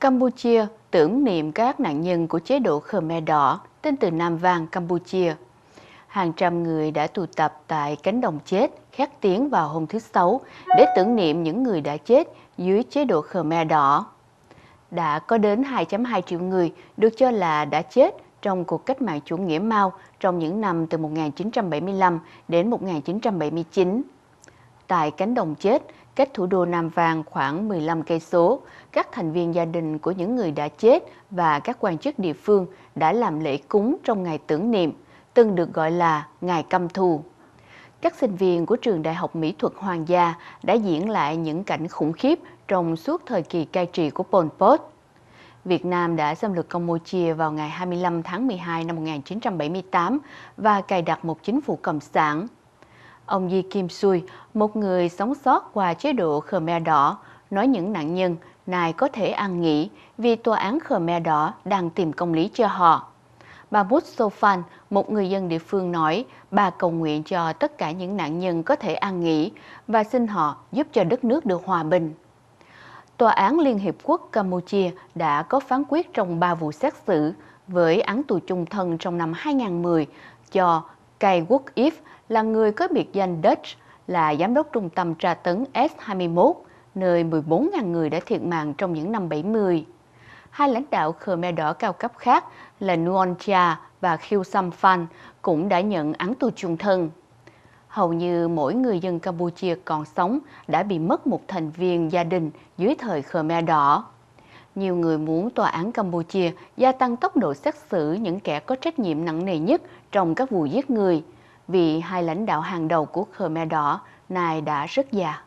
Campuchia tưởng niệm các nạn nhân của chế độ Khmer Đỏ, tên từ Nam Vang, Campuchia. Hàng trăm người đã tụ tập tại cánh đồng chết khét tiếng vào hôm thứ Sáu để tưởng niệm những người đã chết dưới chế độ Khmer Đỏ. Đã có đến 2.2 triệu người được cho là đã chết trong cuộc cách mạng chủ nghĩa Mao trong những năm từ 1975 đến 1979. Tại cánh đồng chết, cách thủ đô Nam Vàng khoảng 15 cây số, các thành viên gia đình của những người đã chết và các quan chức địa phương đã làm lễ cúng trong ngày tưởng niệm, từng được gọi là ngày căm thù. Các sinh viên của trường Đại học Mỹ thuật Hoàng gia đã diễn lại những cảnh khủng khiếp trong suốt thời kỳ cai trị của Pol Pot. Việt Nam đã xâm lược Campuchia vào ngày 25 tháng 12 năm 1978 và cài đặt một chính phủ cộng sản Ông Yi Kim Sui, một người sống sót qua chế độ Khmer Đỏ, nói những nạn nhân này có thể ăn nghỉ vì tòa án Khmer Đỏ đang tìm công lý cho họ. Bà Bút Sofan, một người dân địa phương nói, bà cầu nguyện cho tất cả những nạn nhân có thể an nghỉ và xin họ giúp cho đất nước được hòa bình. Tòa án Liên Hiệp Quốc Campuchia đã có phán quyết trong 3 vụ xét xử với án tù chung thân trong năm 2010 cho Kay Wood If là người có biệt danh Dutch, là giám đốc trung tâm tra tấn S-21, nơi 14.000 người đã thiệt mạng trong những năm 70. Hai lãnh đạo Khmer Đỏ cao cấp khác là Nuon Cha và Khieu Samphan cũng đã nhận án tù chung thân. Hầu như mỗi người dân Campuchia còn sống đã bị mất một thành viên gia đình dưới thời Khmer Đỏ nhiều người muốn tòa án Campuchia gia tăng tốc độ xét xử những kẻ có trách nhiệm nặng nề nhất trong các vụ giết người, vì hai lãnh đạo hàng đầu của Khmer Đỏ này đã rất già.